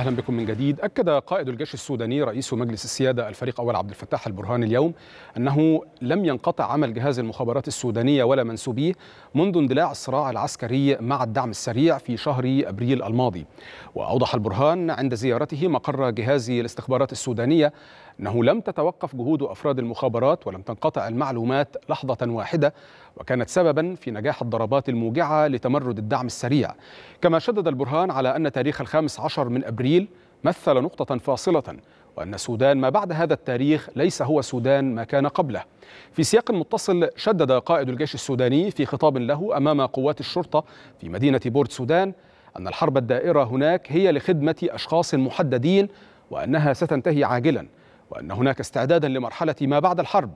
اهلا بكم من جديد اكد قائد الجيش السوداني رئيس مجلس السياده الفريق اول عبد الفتاح البرهان اليوم انه لم ينقطع عمل جهاز المخابرات السودانيه ولا منسوبيه منذ اندلاع الصراع العسكري مع الدعم السريع في شهر ابريل الماضي واوضح البرهان عند زيارته مقر جهاز الاستخبارات السودانيه أنه لم تتوقف جهود أفراد المخابرات ولم تنقطع المعلومات لحظة واحدة وكانت سببا في نجاح الضربات الموجعة لتمرد الدعم السريع كما شدد البرهان على أن تاريخ الخامس عشر من أبريل مثل نقطة فاصلة وأن السودان ما بعد هذا التاريخ ليس هو سودان ما كان قبله في سياق متصل شدد قائد الجيش السوداني في خطاب له أمام قوات الشرطة في مدينة بورت سودان أن الحرب الدائرة هناك هي لخدمة أشخاص محددين وأنها ستنتهي عاجلاً وأن هناك استعدادا لمرحلة ما بعد الحرب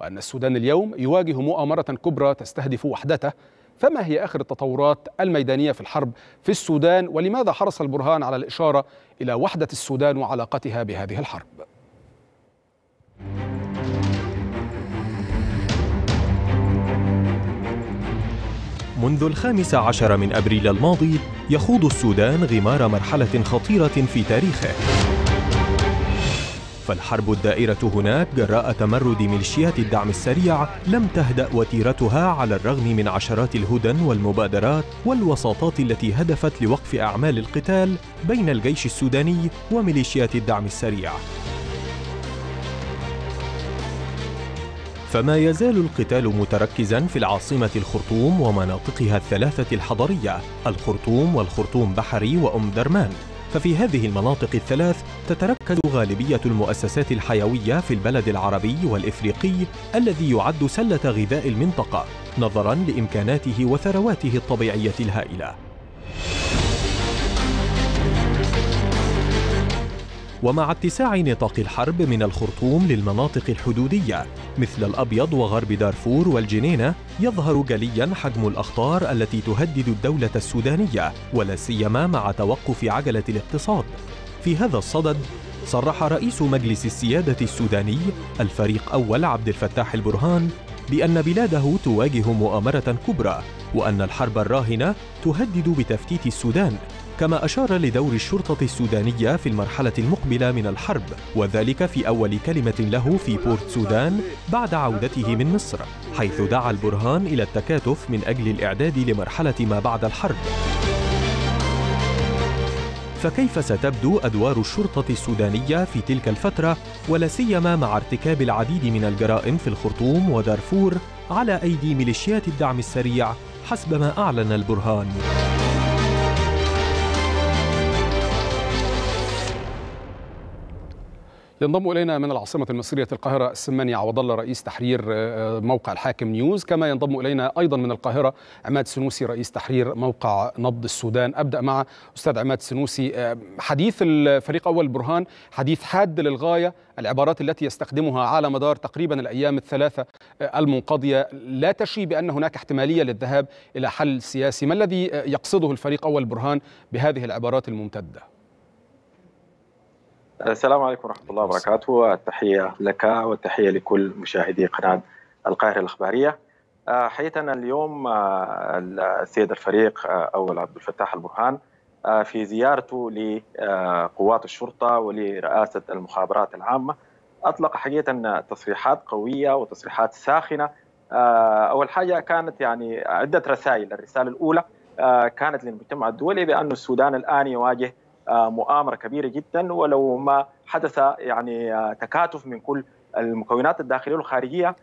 وأن السودان اليوم يواجه مؤامرة كبرى تستهدف وحدته فما هي آخر التطورات الميدانية في الحرب في السودان ولماذا حرص البرهان على الإشارة إلى وحدة السودان وعلاقتها بهذه الحرب منذ الخامس عشر من أبريل الماضي يخوض السودان غمار مرحلة خطيرة في تاريخه فالحرب الدائرة هناك جراء تمرد ميليشيات الدعم السريع لم تهدأ وتيرتها على الرغم من عشرات الهدن والمبادرات والوساطات التي هدفت لوقف أعمال القتال بين الجيش السوداني وميليشيات الدعم السريع. فما يزال القتال متركزا في العاصمة الخرطوم ومناطقها الثلاثة الحضرية الخرطوم والخرطوم بحري وأم درمان ففي هذه المناطق الثلاث تتركز غالبية المؤسسات الحيوية في البلد العربي والإفريقي الذي يعد سلة غذاء المنطقة نظراً لإمكاناته وثرواته الطبيعية الهائلة ومع اتساع نطاق الحرب من الخرطوم للمناطق الحدودية مثل الأبيض وغرب دارفور والجنينة يظهر جليا حجم الأخطار التي تهدد الدولة السودانية ولا سيما مع توقف عجلة الاقتصاد في هذا الصدد صرح رئيس مجلس السيادة السوداني الفريق أول عبد الفتاح البرهان بأن بلاده تواجه مؤامرة كبرى وأن الحرب الراهنة تهدد بتفتيت السودان كما أشار لدور الشرطة السودانية في المرحلة المقبلة من الحرب وذلك في أول كلمة له في بورت سودان بعد عودته من مصر حيث دعا البرهان إلى التكاتف من أجل الإعداد لمرحلة ما بعد الحرب فكيف ستبدو أدوار الشرطة السودانية في تلك الفترة ولا سيما مع ارتكاب العديد من الجرائم في الخرطوم ودارفور على أيدي ميليشيات الدعم السريع حسب ما أعلن البرهان؟ ينضم الينا من العاصمه المصريه القاهره السماني عوض الله رئيس تحرير آه، موقع الحاكم نيوز كما ينضم الينا ايضا من القاهره عماد سنوسي رئيس تحرير موقع نبض السودان ابدا مع استاذ عماد سنوسي آه، حديث الفريق اول برهان حديث حاد للغايه العبارات التي يستخدمها على مدار تقريبا الايام الثلاثه آه، المنقضيه لا تشي بان هناك احتماليه للذهاب الى حل سياسي ما الذي يقصده الفريق اول برهان بهذه العبارات الممتده السلام عليكم ورحمه الله وبركاته التحيه لك والتحيه لكل مشاهدي قناه القاهره الاخباريه آه، حقيقه اليوم آه، السيد الفريق آه، اول عبد الفتاح البرهان في زيارته لقوات الشرطه ولرئاسه المخابرات العامه اطلق حقيقه تصريحات قويه وتصريحات ساخنه اول حاجه كانت يعني عده رسائل الرساله الاولى كانت للمجتمع الدولي بان السودان الان يواجه آه، مؤامره كبيره جدا ولو ما حدث يعني آه، تكاتف من كل المكونات الداخليه والخارجيه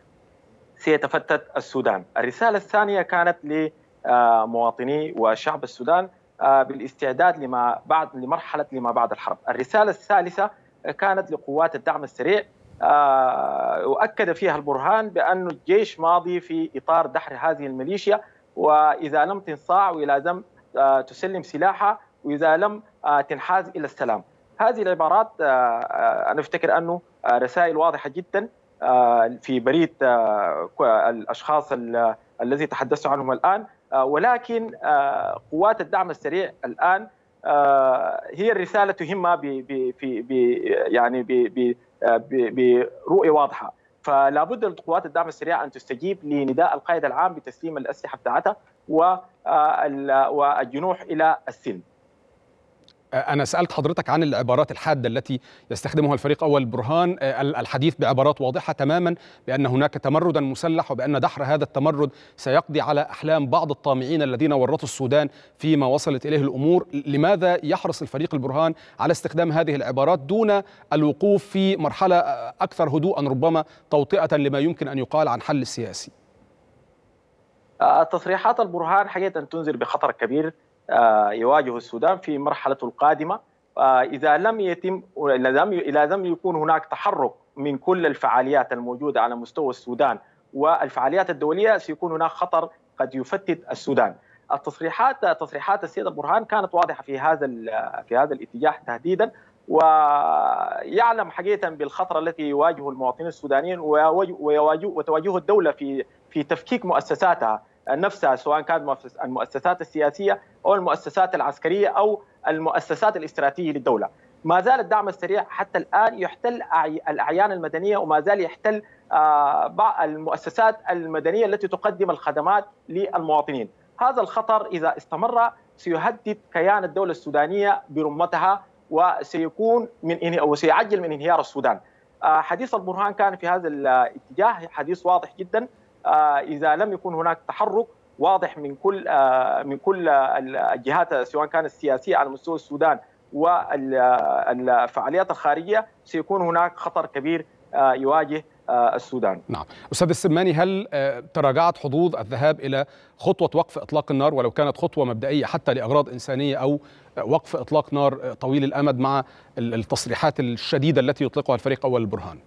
سيتفتت السودان. الرساله الثانيه كانت لمواطني وشعب السودان آه، بالاستعداد لما بعد لمرحله لما بعد الحرب. الرساله الثالثه كانت لقوات الدعم السريع واكد فيها البرهان بان الجيش ماضي في اطار دحر هذه الميليشيا واذا لم تنصاع واذا لم تسلم سلاحها واذا لم آه، تنحاز الى السلام هذه العبارات آه، آه، انا افتكر انه رسائل واضحه جدا في بريد الاشخاص الذي تحدثت عنهم الان ولكن قوات الدعم السريع الان هي الرساله تهمها يعني برؤيه واضحه فلا بد لقوات الدعم السريع ان تستجيب لنداء القائد العام بتسليم الاسلحه بتاعتها والجنوح الى السلم أنا سألت حضرتك عن العبارات الحادة التي يستخدمها الفريق أول برهان آه، الحديث بعبارات واضحة تماما بأن هناك تمردا مسلح وبأن دحر هذا التمرد سيقضي على أحلام بعض الطامعين الذين ورطوا السودان فيما وصلت إليه الأمور لماذا يحرص الفريق البرهان على استخدام هذه العبارات دون الوقوف في مرحلة آه، أكثر هدوءا ربما توطئة لما يمكن أن يقال عن حل سياسي التصريحات آه، البرهان حقيقة تنزل بخطر كبير آه، يواجه السودان في مرحلته القادمه آه، اذا لم يتم اذا لم يكون هناك تحرك من كل الفعاليات الموجوده على مستوى السودان والفعاليات الدوليه سيكون هناك خطر قد يفتت السودان. التصريحات تصريحات السيد برهان كانت واضحه في هذا في هذا الاتجاه تهديدا ويعلم حقيقه بالخطر التي يواجه المواطنين السودانيين ويواجه وتواجهه الدوله في في تفكيك مؤسساتها نفسها سواء كانت المؤسسات السياسيه او المؤسسات العسكريه او المؤسسات الاستراتيجيه للدوله. ما زال الدعم السريع حتى الان يحتل الاعيان المدنيه وما زال يحتل آه، بعض المؤسسات المدنيه التي تقدم الخدمات للمواطنين. هذا الخطر اذا استمر سيهدد كيان الدوله السودانيه برمتها وسيكون من وسيعجل من انهيار السودان. آه، حديث البرهان كان في هذا الاتجاه حديث واضح جدا آه، اذا لم يكن هناك تحرك واضح من كل آه، من كل الجهات سواء كانت السياسيه على مستوى السودان والفعاليات الخارجيه سيكون هناك خطر كبير آه، يواجه السودان نعم أستاذ السماني هل تراجعت حظوظ الذهاب إلى خطوة وقف إطلاق النار ولو كانت خطوة مبدئية حتى لأغراض إنسانية أو وقف إطلاق نار طويل الأمد مع التصريحات الشديدة التي يطلقها الفريق أول البرهان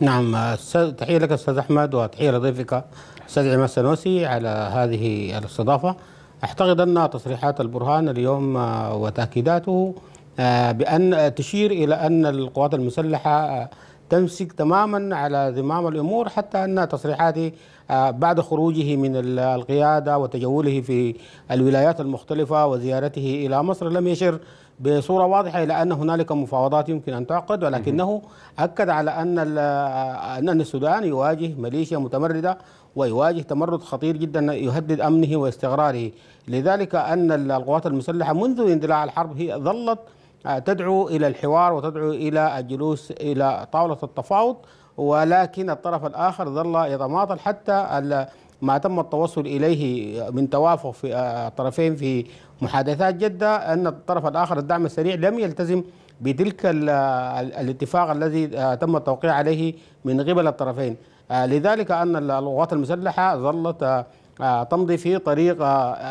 نعم تحية لك أستاذ أحمد وتحية لضيفك أستاذ عماد السنوسي على هذه الاستضافة أعتقد أن تصريحات البرهان اليوم وتأكيداته آه، بأن تشير إلى أن القوات المسلحة تمسك تماما على زمام الأمور حتى أن تصريحاته آه، بعد خروجه من القيادة وتجوله في الولايات المختلفة وزيارته إلى مصر لم يشر بصورة واضحة إلى أن هنالك مفاوضات يمكن أن تعقد ولكنه أكد على أن آه، أن السودان يواجه ميليشيا متمردة ويواجه تمرد خطير جدا يهدد أمنه واستقراره لذلك أن القوات المسلحة منذ اندلاع الحرب هي ظلت آه، تدعو إلى الحوار وتدعو إلى الجلوس إلى طاولة التفاوض ولكن الطرف الآخر ظل يتماطل حتى ما تم التوصل إليه من توافق في الطرفين آه، في محادثات جدة أن الطرف الآخر الدعم السريع لم يلتزم بتلك الاتفاق الذي آه، تم التوقيع عليه من قبل الطرفين آه، لذلك أن القوات المسلحة ظلت تمضي في طريق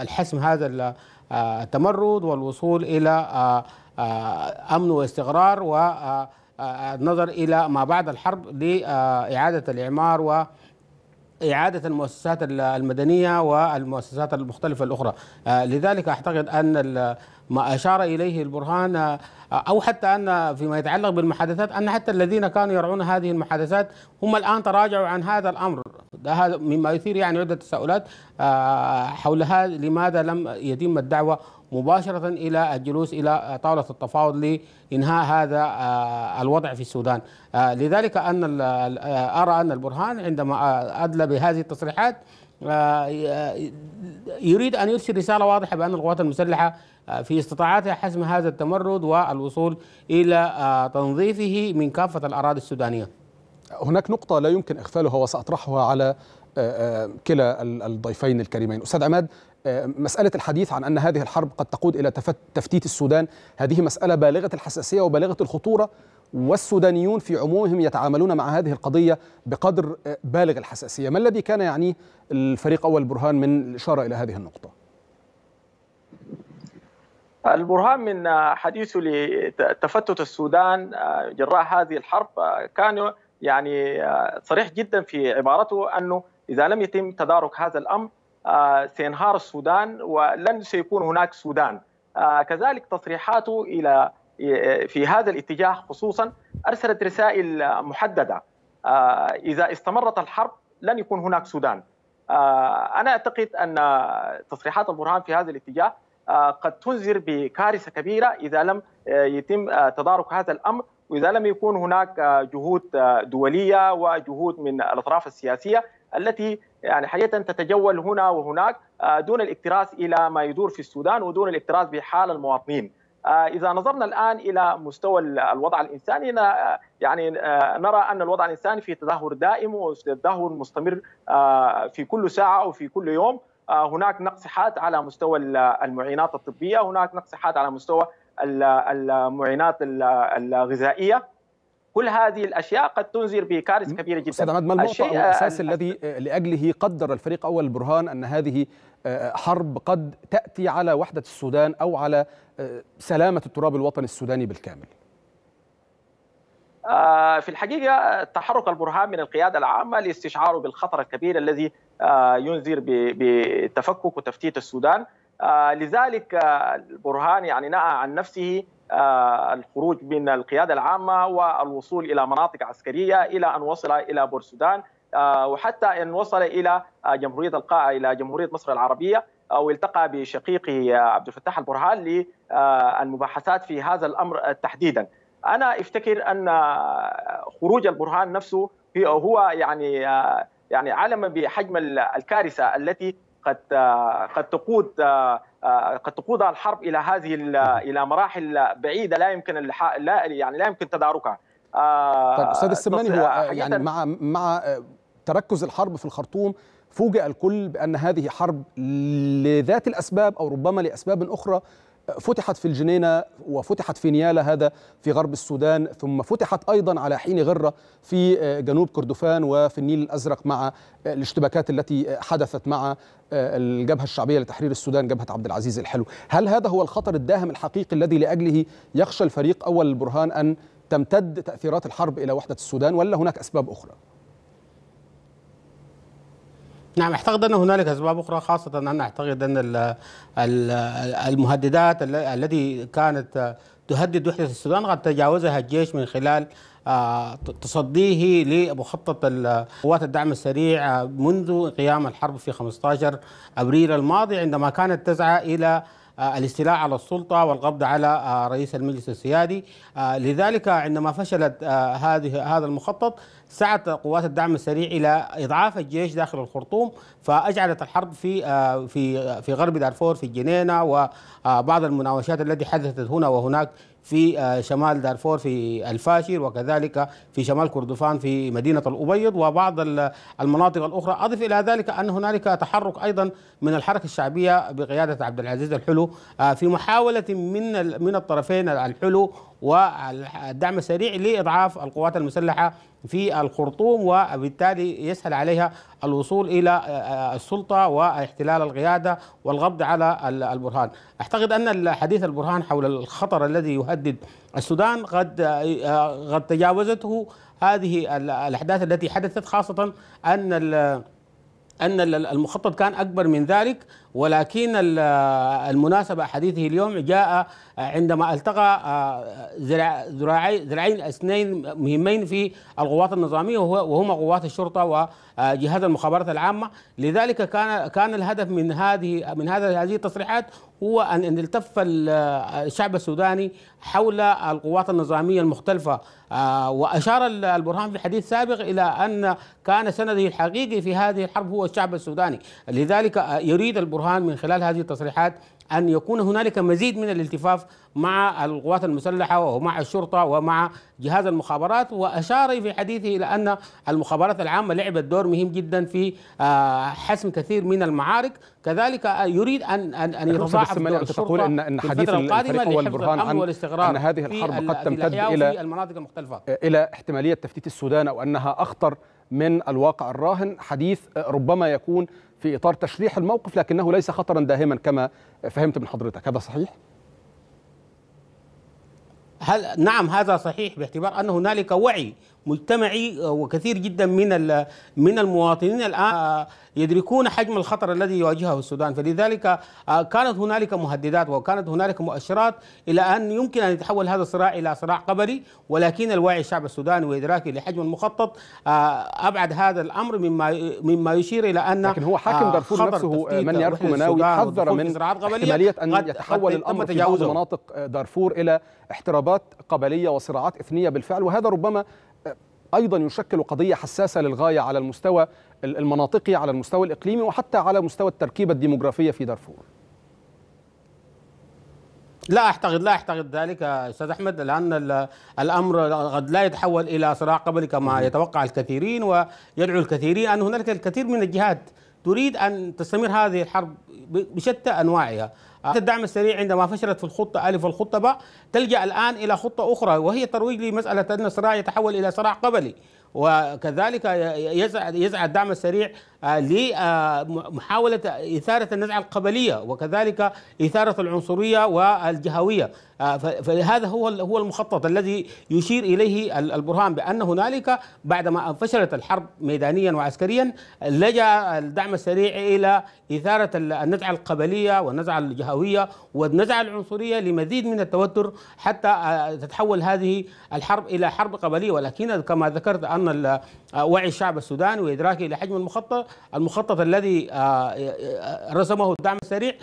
الحسم هذا التمرد والوصول إلى أمن واستقرار و النظر إلى ما بعد الحرب لإعادة الإعمار و إعادة المؤسسات المدنية والمؤسسات المختلفة الأخرى لذلك أعتقد أن ما أشار إليه البرهان أو حتى أن فيما يتعلق بالمحادثات أن حتى الذين كانوا يرعون هذه المحادثات هم الآن تراجعوا عن هذا الأمر ده هذا مما يثير يعني عدة تساؤلات آه، حول هذا لماذا لم يتم الدعوة مباشرة إلى الجلوس إلى طاولة التفاوض لإنهاء هذا آه، الوضع في السودان آه، لذلك أن آه، أرى أن البرهان عندما أدلى بهذه التصريحات يريد أن يرسل رسالة واضحة بأن القوات المسلحة في استطاعتها حزم هذا التمرد والوصول إلى تنظيفه من كافة الأراضي السودانية هناك نقطة لا يمكن إغفالها وسأطرحها على كلا الضيفين الكريمين أستاذ عماد مسألة الحديث عن أن هذه الحرب قد تقود إلى تفتيت السودان هذه مسألة بالغة الحساسية وبالغة الخطورة والسودانيون في عمومهم يتعاملون مع هذه القضية بقدر آه، بالغ الحساسية ما الذي كان يعنيه الفريق أول برهان من الإشارة إلى هذه النقطة؟ البرهان من آه، حديثه لتفتت السودان آه، جراء هذه الحرب كان يعني صريح جدا في عبارته انه اذا لم يتم تدارك هذا الامر آه، سينهار السودان ولن سيكون هناك سودان آه، كذلك تصريحاته الى آه، في هذا الاتجاه خصوصا ارسلت رسائل محدده اذا استمرت الحرب لن يكون هناك سودان انا اعتقد ان تصريحات البرهان في هذا الاتجاه قد تنذر بكارثه كبيره اذا لم يتم تدارك هذا الامر واذا لم يكون هناك جهود دوليه وجهود من الاطراف السياسيه التي يعني حقيقه تتجول هنا وهناك آه، دون الاكتراث الى ما يدور في السودان ودون الاكتراث بحال المواطنين. آه، اذا نظرنا الان الى مستوى الوضع الانساني آه، يعني نرى ان الوضع الانساني في تدهور دائم وتدهور مستمر في كل ساعه وفي كل يوم. هناك نقص حاد على مستوى المعينات الطبيه، هناك نقص حاد على مستوى المعينات الغذائيه. كل هذه الاشياء قد تنذر بكارثه كبيره جدا استاذ عماد ما الموضوع الاساس آه، الذي آه، لاجله قدر الفريق اول برهان ان هذه آه، حرب قد تاتي على وحده السودان او على سلامه التراب الوطني السوداني بالكامل في الحقيقة تحرك البرهان من القيادة العامة لاستشعاره بالخطر الكبير الذي ينذر بتفكك وتفتيت السودان لذلك البرهان يعني نأى عن نفسه آه، الخروج من القيادة العامة والوصول إلى مناطق عسكرية إلى أن وصل إلى بورسودان آه، وحتى أن وصل إلى آه، جمهورية القاعة إلى جمهورية مصر العربية أو التقى بشقيقه عبد الفتاح البرهان للمباحثات في هذا الأمر تحديدا أنا أفتكر أن خروج البرهان نفسه هو يعني يعني علم بحجم الكارثة التي قد قد تقود آه، قد تقودها الحرب الى هذه الى مراحل بعيده لا يمكن لا يعني لا يمكن تداركها آه، طيب استاذ السماني هو آه، يعني مع مع تركز الحرب في الخرطوم فوجئ الكل بان هذه حرب لذات الاسباب او ربما لاسباب اخرى فتحت في الجنينة وفتحت في نياله هذا في غرب السودان ثم فتحت أيضا على حين غرة في آه، جنوب كردفان وفي النيل الأزرق مع آه، الاشتباكات التي آه، حدثت مع الجبهة الشعبية لتحرير السودان جبهة عبد العزيز الحلو هل هذا هو الخطر الداهم الحقيقي الذي لأجله يخشى الفريق أول البرهان أن تمتد تأثيرات الحرب إلى وحدة السودان ولا هناك أسباب أخرى؟ نعم اعتقد ان هنالك اسباب اخرى خاصه ان اعتقد ان المهددات التي كانت تهدد وحده السودان قد تجاوزها الجيش من خلال آه، تصديه لمخطط قوات الدعم السريع آه، منذ قيام الحرب في 15 ابريل الماضي عندما كانت تسعى الى آه، الاستيلاء على السلطة والقبض على آه، رئيس المجلس السيادي آه، لذلك عندما فشلت هذه هذا المخطط سعت قوات الدعم السريع إلى إضعاف الجيش داخل الخرطوم فأجعلت الحرب في في في غرب دارفور في الجنينة وبعض المناوشات التي حدثت هنا وهناك في آه، شمال دارفور في الفاشر وكذلك في شمال كردفان في مدينة الأبيض وبعض المناطق الأخرى أضف إلى ذلك أن هنالك تحرك أيضا من الحركة الشعبية بقيادة عبد العزيز الحلو آه، في محاولة من من الطرفين الحلو والدعم السريع لإضعاف القوات المسلحة في الخرطوم وبالتالي يسهل عليها الوصول إلى آه، آه، السلطة واحتلال القيادة والقبض على البرهان أعتقد أن حديث البرهان حول الخطر الذي يهدد السودان قد آه، قد تجاوزته هذه الأحداث التي حدثت خاصة أن أن المخطط كان أكبر من ذلك ولكن المناسبة حديثه اليوم جاء آه، عندما التقى ذراعي آه، ذراعين اثنين مهمين في القوات النظامية وهما قوات الشرطة وجهاز آه، المخابرات العامة لذلك كان كان الهدف من هذه من هذا هذه التصريحات هو ان يلتف الشعب السوداني حول القوات النظامية المختلفة واشار البرهان في حديث سابق الى ان كان سنده الحقيقي في هذه الحرب هو الشعب السوداني لذلك يريد البرهان برهان من خلال هذه التصريحات أن يكون هنالك مزيد من الالتفاف مع القوات المسلحة ومع الشرطة ومع جهاز المخابرات وأشار في حديثه إلى أن المخابرات العامة لعبت دور مهم جدا في آه، حسم كثير من المعارك كذلك آه، يريد أن أن أن يتضاعف دور تقول أن أن حديث الفريق والبرهان عن أن هذه الحرب قد تمتد إلى المناطق المختلفة آه، إلى احتمالية تفتيت السودان أو أنها أخطر من الواقع الراهن حديث ربما يكون في اطار تشريح الموقف لكنه ليس خطرا داهما كما فهمت من حضرتك هذا صحيح هل نعم هذا صحيح باعتبار ان هنالك وعي مجتمعي آه، وكثير جدا من من المواطنين الان آه، يدركون حجم الخطر الذي يواجهه السودان فلذلك آه، كانت هنالك مهددات وكانت هنالك مؤشرات الى ان يمكن ان يتحول هذا الصراع الى صراع قبلي ولكن الوعي الشعب السوداني وادراكه لحجم المخطط ابعد هذا الامر مما مما يشير الى ان لكن هو حاكم دارفور نفسه من يركو مناوي حذر من احتماليه ان يتحول الامر في بعض مناطق دارفور الى احترابات قبليه وصراعات اثنيه بالفعل وهذا ربما ايضا يشكل قضيه حساسه للغايه على المستوى المناطقي على المستوى الاقليمي وحتى على مستوى التركيبه الديموغرافيه في دارفور. لا اعتقد لا اعتقد ذلك استاذ احمد لان الامر قد لا يتحول الى صراع قبلي كما يتوقع الكثيرين ويدعو الكثيرين ان هنالك الكثير من الجهات تريد ان تستمر هذه الحرب بشتى انواعها الدعم السريع عندما فشلت في الخطة ألف والخطة باء تلجأ الآن إلى خطة أخرى وهي ترويج لمسألة أن الصراع يتحول إلى صراع قبلي وكذلك يزعى الدعم السريع آه، لمحاولة آه، إثارة النزعة القبلية وكذلك إثارة العنصرية والجهوية آه، فهذا هو هو المخطط الذي يشير اليه البرهان بان هنالك بعدما فشلت الحرب ميدانيا وعسكريا لجا الدعم السريع الى اثاره النزعه القبليه والنزعه الجهويه والنزعه العنصريه لمزيد من التوتر حتى تتحول هذه الحرب الى حرب قبليه ولكن كما ذكرت ان وعي الشعب السوداني وادراكه لحجم المخطط المخطط الذي آه، آه، آه، رسمه الدعم السريع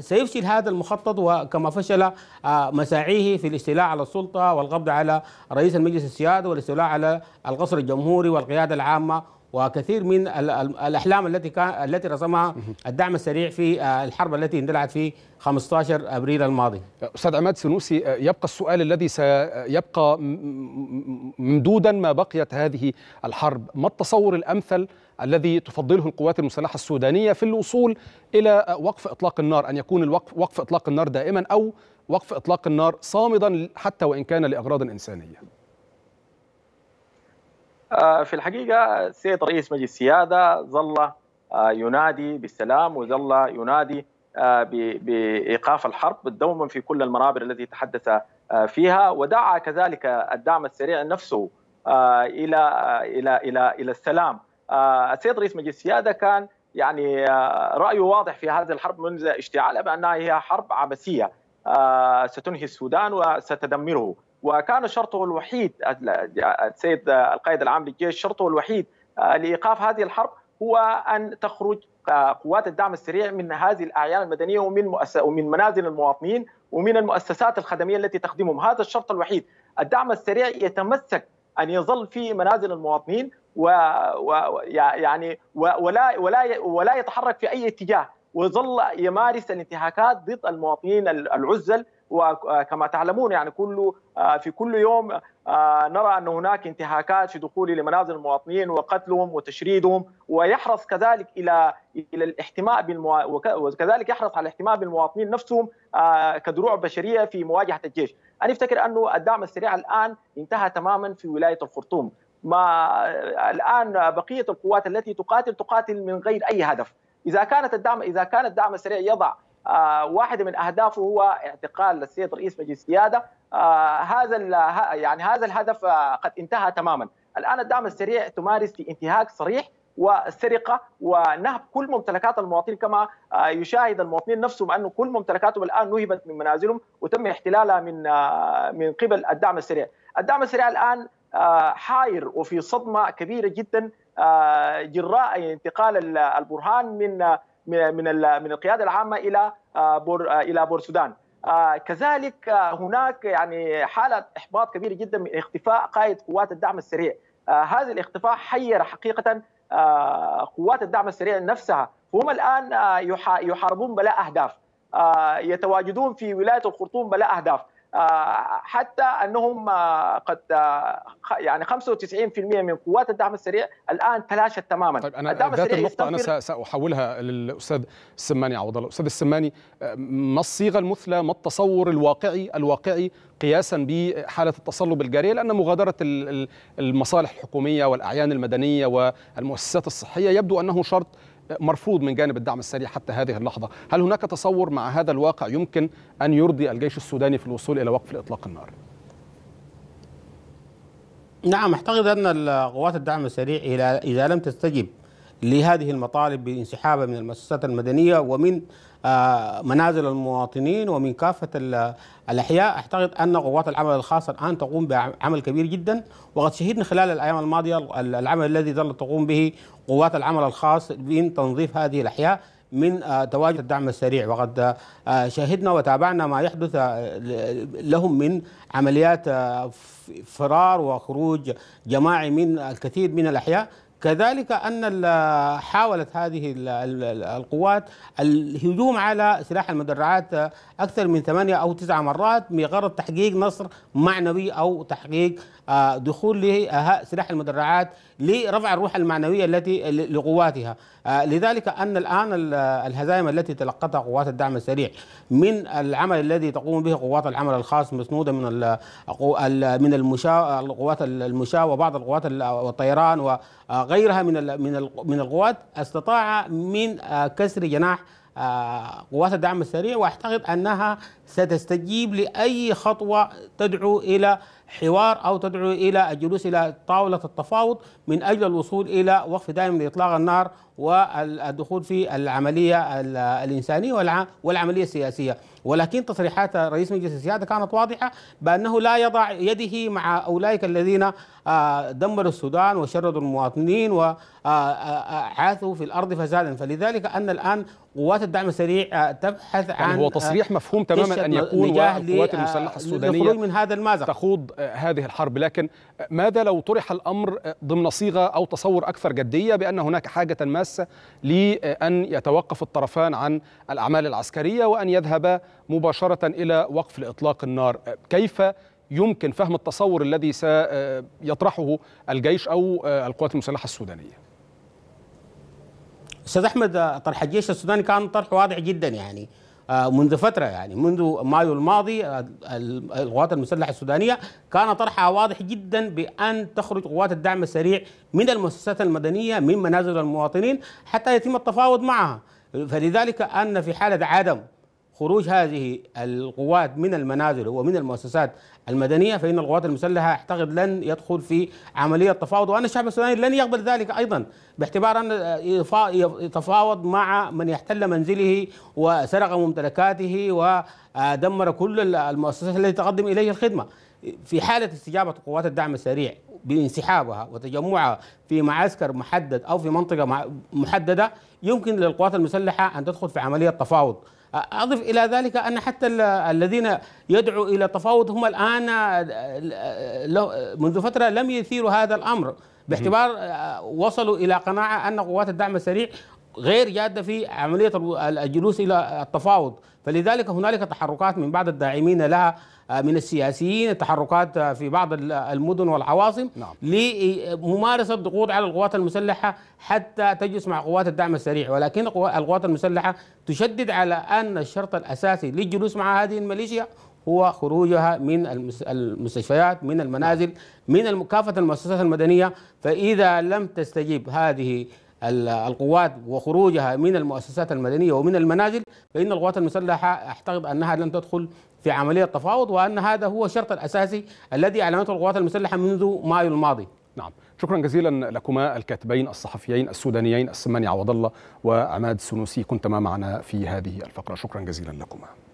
سيفشل هذا المخطط وكما فشل مساعيه في الاستيلاء على السلطة والقبض على رئيس المجلس السيادة والاستيلاء على القصر الجمهوري والقيادة العامة وكثير من الاحلام التي كان التي رسمها الدعم السريع في آه، الحرب التي اندلعت في 15 ابريل الماضي. استاذ عماد سنوسي آه، يبقى السؤال الذي سيبقى آه، ممدودا ما بقيت هذه الحرب، ما التصور الامثل الذي تفضله القوات المسلحه السودانيه في الوصول الى وقف اطلاق النار، ان يكون الوقف وقف اطلاق النار دائما او وقف اطلاق النار صامدا حتى وان كان لاغراض انسانيه. آه، في الحقيقه السيد رئيس مجلس السياده ظل آه، ينادي بالسلام وظل ينادي آه، بايقاف الحرب دوما في كل المنابر التي تحدث فيها ودعا كذلك الدعم السريع نفسه الى الى الى الى السلام السيد رئيس مجلس السياده كان يعني رايه واضح في هذه الحرب منذ اشتعالها بانها هي حرب عبثيه ستنهي السودان وستدمره وكان شرطه الوحيد السيد القائد العام للجيش شرطه الوحيد آه، لايقاف هذه الحرب هو ان تخرج آه، قوات الدعم السريع من هذه الاعيان المدنيه ومن ومن منازل المواطنين ومن المؤسسات الخدميه التي تخدمهم، هذا الشرط الوحيد، الدعم السريع يتمسك ان يظل في منازل المواطنين و... و... يعني و... ولا ولا ولا يتحرك في اي اتجاه ويظل يمارس الانتهاكات ضد المواطنين العزل وكما آه، تعلمون يعني كل آه، في كل يوم آه، نرى ان هناك انتهاكات في دخول لمنازل المواطنين وقتلهم وتشريدهم ويحرص كذلك الى الى الاحتماء بالموا... وكذلك يحرص على الاحتماء بالمواطنين نفسهم كدروع بشريه في مواجهه الجيش، انا افتكر انه الدعم السريع الان انتهى تماما في ولايه الخرطوم، ما الان بقيه القوات التي تقاتل تقاتل من غير اي هدف، اذا كانت الدعم اذا كان الدعم السريع يضع آه، واحده من اهدافه هو اعتقال السيد رئيس مجلس السياده آه، هذا يعني هذا الهدف آه، قد انتهى تماما الان الدعم السريع تمارس في انتهاك صريح وسرقه ونهب كل ممتلكات المواطنين كما يشاهد المواطنين نفسهم انه كل ممتلكاتهم الان نهبت من منازلهم وتم احتلالها من من قبل الدعم السريع، الدعم السريع الان حاير وفي صدمه كبيره جدا جراء انتقال البرهان من من من القياده العامه الى آه، بور آه، الى آه، كذلك هناك يعني حاله احباط كبيره جدا من اختفاء قائد قوات الدعم السريع هذا الاختفاء حير حقيقه قوات الدعم السريع نفسها هم الان يحاربون بلا اهداف يتواجدون في ولايه الخرطوم بلا اهداف آه، حتى انهم آه، قد آه، يعني 95% من قوات الدعم السريع الان تلاشت تماما طيب أنا الدعم ذات النقطة أنا سأحولها للأستاذ السماني عوض الله الأستاذ السماني ما الصيغة المثلى ما التصور الواقعي الواقعي قياسا بحالة التصلب الجارية لأن مغادرة المصالح الحكومية والأعيان المدنية والمؤسسات الصحية يبدو أنه شرط مرفوض من جانب الدعم السريع حتى هذه اللحظة هل هناك تصور مع هذا الواقع يمكن أن يرضي الجيش السوداني في الوصول إلى وقف إطلاق النار؟ نعم أعتقد أن قوات الدعم السريع إذا لم تستجب لهذه المطالب بالانسحاب من المؤسسات المدنية ومن آه، منازل المواطنين ومن كافة الأحياء أعتقد أن قوات العمل الخاصة الآن تقوم بعمل كبير جدا وقد شهدنا خلال الأيام الماضية العمل الذي ظلت تقوم به قوات العمل الخاص من تنظيف هذه الأحياء من آه، تواجد الدعم السريع وقد آه، شهدنا وتابعنا ما يحدث لهم من عمليات فرار وخروج جماعي من الكثير من الأحياء كذلك ان حاولت هذه القوات الهجوم على سلاح المدرعات اكثر من ثمانيه او تسعه مرات بغرض تحقيق نصر معنوي او تحقيق آه، دخول سلاح المدرعات لرفع الروح المعنويه التي لقواتها آه، لذلك أن الآن الهزائم التي تلقتها قوات الدعم السريع من العمل الذي تقوم به قوات العمل الخاص مسنودة من من المشاة القوات المشاة وبعض القوات والطيران وغيرها من من من القوات استطاع من آه، كسر جناح آه، قوات الدعم السريع واعتقد انها ستستجيب لاي خطوه تدعو الى حوار أو تدعو إلى الجلوس إلى طاولة التفاوض من أجل الوصول إلى وقف دائم لإطلاق النار والدخول في العملية الإنسانية والعملية السياسية ولكن تصريحات رئيس مجلس السيادة كانت واضحة بأنه لا يضع يده مع أولئك الذين آه، دمروا السودان وشردوا المواطنين وعاثوا آه، آه، في الأرض فسادا فلذلك أن الآن قوات الدعم السريع تبحث يعني عن يعني هو تصريح مفهوم تماما أن يكون القوات المسلحة السودانية من هذا المازق تخوض آه، هذه الحرب لكن آه، ماذا لو طرح الأمر آه، ضمن صيغة أو تصور أكثر جدية بأن هناك حاجة ماسة لأن يتوقف الطرفان عن الأعمال العسكرية وأن يذهبا مباشرة إلى وقف لإطلاق النار كيف يمكن فهم التصور الذي سيطرحه الجيش أو القوات المسلحة السودانية أستاذ أحمد طرح الجيش السوداني كان طرح واضح جدا يعني آه، منذ فترة يعني منذ مايو الماضي آه، القوات المسلحة السودانية كان طرحها واضح جدا بأن تخرج قوات الدعم السريع من المؤسسات المدنية من منازل المواطنين حتى يتم التفاوض معها فلذلك أن في حالة عدم خروج هذه القوات من المنازل ومن المؤسسات المدنيه فان القوات المسلحه اعتقد لن يدخل في عمليه تفاوض وان الشعب السوداني لن يقبل ذلك ايضا باعتبار ان يتفاوض مع من يحتل منزله وسرق ممتلكاته ودمر كل المؤسسات التي تقدم اليه الخدمه في حاله استجابه قوات الدعم السريع بانسحابها وتجمعها في معسكر محدد او في منطقه محدده يمكن للقوات المسلحه ان تدخل في عمليه تفاوض أضف إلى ذلك أن حتى الذين يدعو إلى تفاوض هم الآن آه، منذ فترة لم يثيروا هذا الأمر باعتبار آه، وصلوا إلى قناعة أن قوات الدعم السريع غير جادة في عملية الجلوس إلى التفاوض فلذلك هنالك تحركات من بعض الداعمين لها آه، من السياسيين تحركات آه، في بعض آه، المدن والعواصم نعم. لممارسة ضغوط على القوات المسلحة حتى تجلس مع قوات الدعم السريع ولكن القوات المسلحة تشدد على أن الشرط الأساسي للجلوس مع هذه الميليشيا هو خروجها من المستشفيات من المنازل من كافة المؤسسات المدنية فإذا لم تستجيب هذه القوات وخروجها من المؤسسات المدنيه ومن المنازل فان القوات المسلحه اعتقد انها لن تدخل في عمليه تفاوض وان هذا هو الشرط الاساسي الذي اعلنته القوات المسلحه منذ مايو الماضي. نعم شكرا جزيلا لكما الكاتبين الصحفيين السودانيين السماني عوض الله وعماد السنوسي كنتما معنا في هذه الفقره شكرا جزيلا لكما.